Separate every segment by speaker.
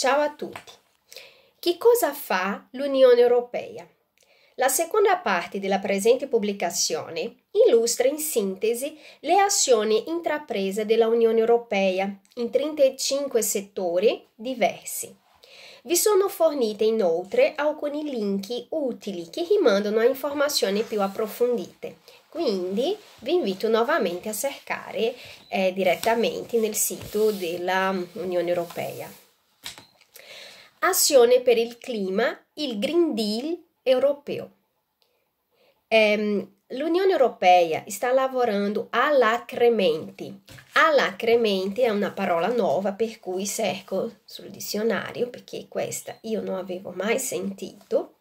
Speaker 1: Ciao a tutti. Che cosa fa l'Unione Europea? La seconda parte della presente pubblicazione illustra in sintesi le azioni intraprese dalla Unione Europea in 35 settori diversi. Vi sono fornite inoltre alcuni link utili che rimandano a informazioni più approfondite, quindi vi invito nuovamente a cercare eh, direttamente nel sito della Unione Europea. Azione per il clima, il Green Deal europeo. Ehm, L'Unione Europea sta lavorando alacremente. Alacremente è una parola nuova per cui cerco sul dizionario perché questa io non avevo mai sentito.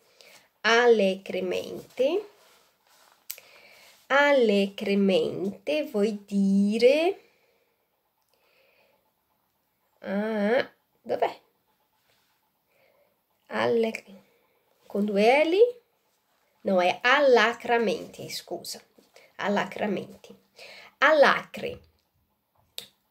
Speaker 1: Alacremente. Alacremente vuol dire... Ah, dov'è? alle, con due L, no è allacramenti, scusa, allacramenti, allacri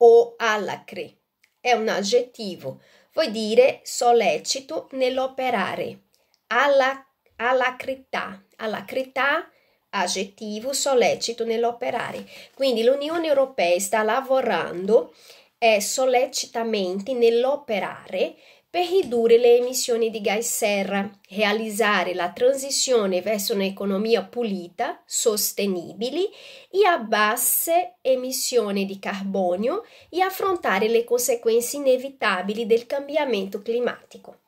Speaker 1: o allacri è un aggettivo, vuol dire sollecito nell'operare, alla, alacrità, alacrità, aggettivo sollecito nell'operare. Quindi l'Unione Europea sta lavorando eh, sollecitamente nell'operare per ridurre le emissioni di gas serra, realizzare la transizione verso un'economia pulita, sostenibile e a basse emissioni di carbonio e affrontare le conseguenze inevitabili del cambiamento climatico.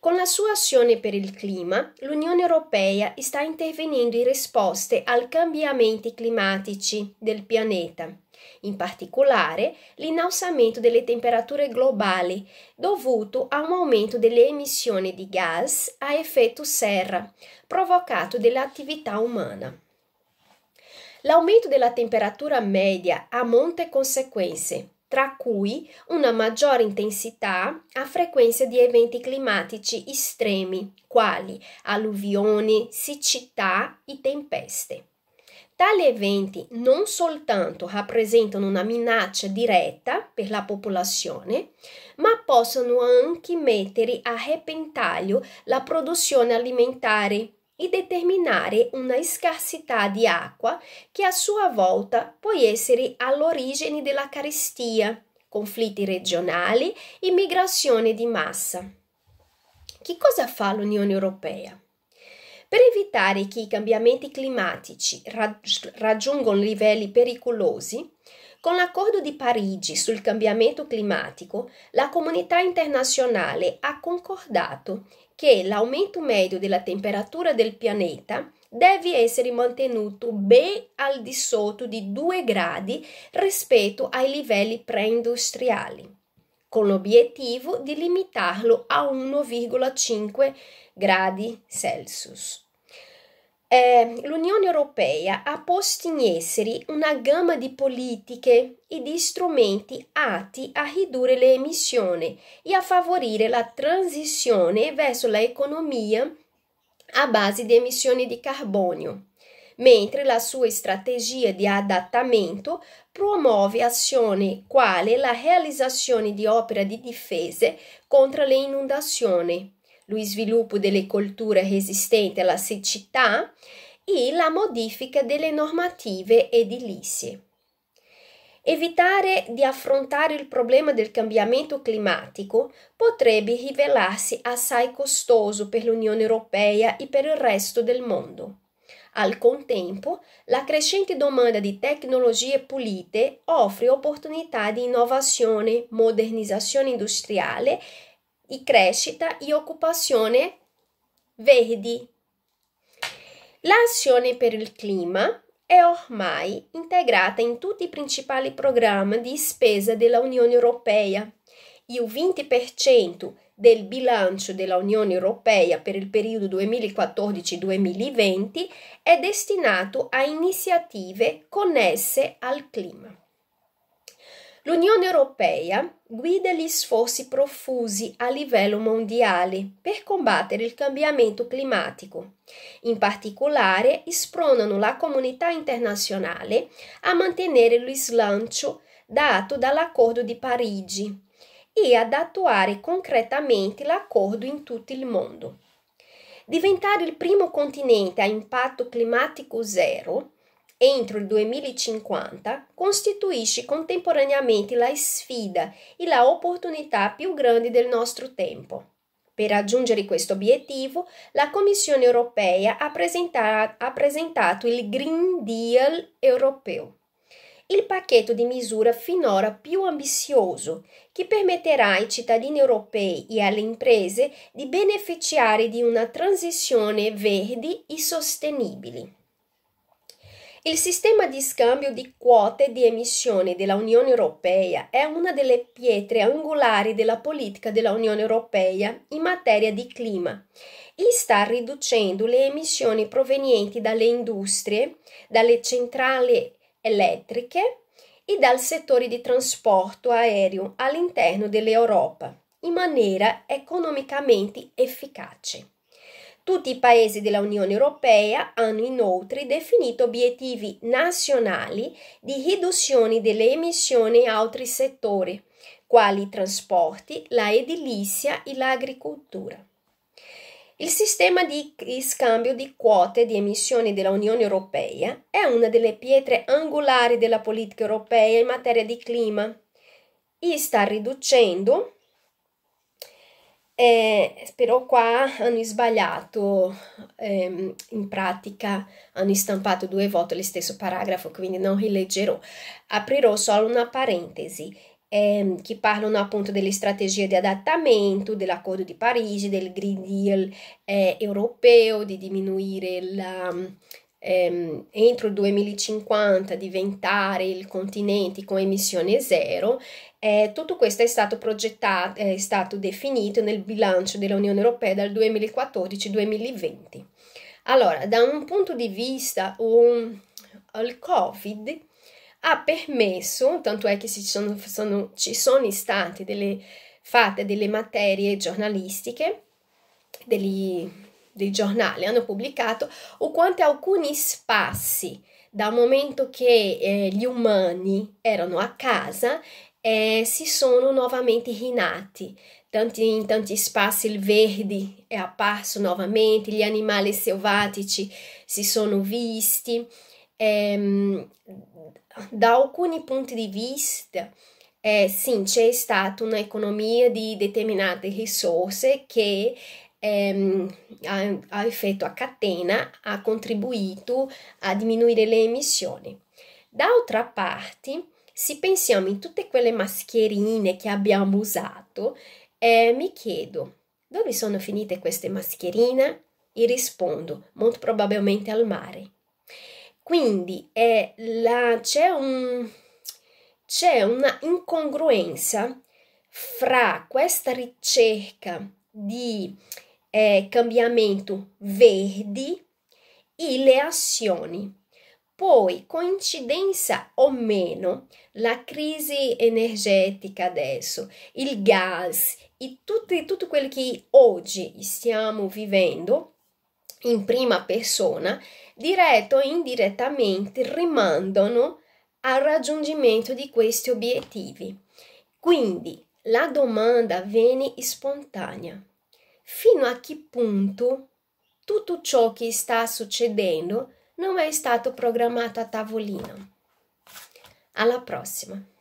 Speaker 1: Con la sua azione per il clima, l'Unione Europea sta intervenendo in risposta ai cambiamenti climatici del pianeta in particolare l'innalzamento delle temperature globali dovuto a un aumento delle emissioni di gas a effetto serra provocato dall'attività umana. L'aumento della temperatura media ha molte conseguenze, tra cui una maggiore intensità a frequenza di eventi climatici estremi, quali alluvioni, siccità e tempeste. Tali eventi non soltanto rappresentano una minaccia diretta per la popolazione, ma possono anche mettere a repentaglio la produzione alimentare e determinare una scarsità di acqua che a sua volta può essere all'origine della carestia, conflitti regionali e migrazione di massa. Che cosa fa l'Unione Europea? Per evitare che i cambiamenti climatici raggiungano livelli pericolosi, con l'accordo di Parigi sul cambiamento climatico, la comunità internazionale ha concordato che l'aumento medio della temperatura del pianeta deve essere mantenuto ben al di sotto di 2 gradi rispetto ai livelli preindustriali con l'obiettivo di limitarlo a 1,5 gradi Celsius. Eh, L'Unione Europea ha posto in essere una gamma di politiche e di strumenti atti a ridurre le emissioni e a favorire la transizione verso l'economia a base di emissioni di carbonio mentre la sua strategia di adattamento promuove azioni quali la realizzazione di opere di difesa contro le inondazioni, lo sviluppo delle colture resistenti alla siccità e la modifica delle normative edilizie. Evitare di affrontare il problema del cambiamento climatico potrebbe rivelarsi assai costoso per l'Unione Europea e per il resto del mondo. Al contempo, la crescente domanda di tecnologie pulite offre opportunità di innovazione, modernizzazione industriale e crescita e occupazione verdi. L'azione per il clima è ormai integrata in tutti i principali programmi di spesa dell'Unione Europea il 20% del bilancio dell'Unione Europea per il periodo 2014-2020 è destinato a iniziative connesse al clima. L'Unione Europea guida gli sforzi profusi a livello mondiale per combattere il cambiamento climatico. In particolare, spronano la comunità internazionale a mantenere lo slancio dato dall'accordo di Parigi e ad attuare concretamente l'accordo in tutto il mondo. Diventare il primo continente a impatto climatico zero entro il 2050 costituisce contemporaneamente la sfida e la opportunità più grande del nostro tempo. Per raggiungere questo obiettivo, la Commissione europea ha, presentato il Green Deal europeo il pacchetto di misura finora più ambizioso, che permetterà ai cittadini europei e alle imprese di beneficiare di una transizione verde e sostenibile. Il sistema di scambio di quote di emissione Unione Europea è una delle pietre angolari della politica dell'Unione Europea in materia di clima e sta riducendo le emissioni provenienti dalle industrie, dalle centrali elettriche e dal settore di trasporto aereo all'interno dell'Europa in maniera economicamente efficace. Tutti i paesi dell'Unione Europea hanno inoltre definito obiettivi nazionali di riduzione delle emissioni in altri settori, quali i trasporti, la edilizia e l'agricoltura. Il sistema di scambio di quote di emissioni dell'Unione Europea è una delle pietre angolari della politica europea in materia di clima e sta riducendo, eh, però qua hanno sbagliato, eh, in pratica hanno stampato due volte lo stesso paragrafo, quindi non rileggerò, aprirò solo una parentesi eh, che parlano appunto delle strategie di adattamento, dell'accordo di Parigi, del Green Deal eh, europeo, di diminuire la, ehm, entro il 2050 diventare il continente con emissione zero. Eh, tutto questo è stato progettato, è stato definito nel bilancio dell'Unione Europea dal 2014-2020. Allora, da un punto di vista, um, Covid ha permesso, tanto è che ci sono, sono, ci sono state delle, fatte delle materie giornalistiche, degli, dei giornali hanno pubblicato, o quanto alcuni spazi, dal momento che eh, gli umani erano a casa, eh, si sono nuovamente rinati. Tanti, in tanti spazi il verde è apparso nuovamente, gli animali selvatici si sono visti ehm, da alcuni punti di vista, eh, sì, c'è stata un'economia di determinate risorse che ehm, a, a effetto a catena ha contribuito a diminuire le emissioni. D'altra parte, se pensiamo in tutte quelle mascherine che abbiamo usato, eh, mi chiedo dove sono finite queste mascherine? E rispondo molto probabilmente al mare. Quindi eh, la, c'è, un, c'è una incongruenza fra questa ricerca di eh, cambiamento verdi e le azioni. Poi, coincidenza o meno, la crisi energetica adesso, il gas e tutto, tutto quello che oggi stiamo vivendo in prima persona diretto o indirettamente rimandano al raggiungimento di questi obiettivi. Quindi la domanda viene spontanea. Fino a che punto tutto ciò che sta succedendo non è stato programmato a tavolino? Alla prossima!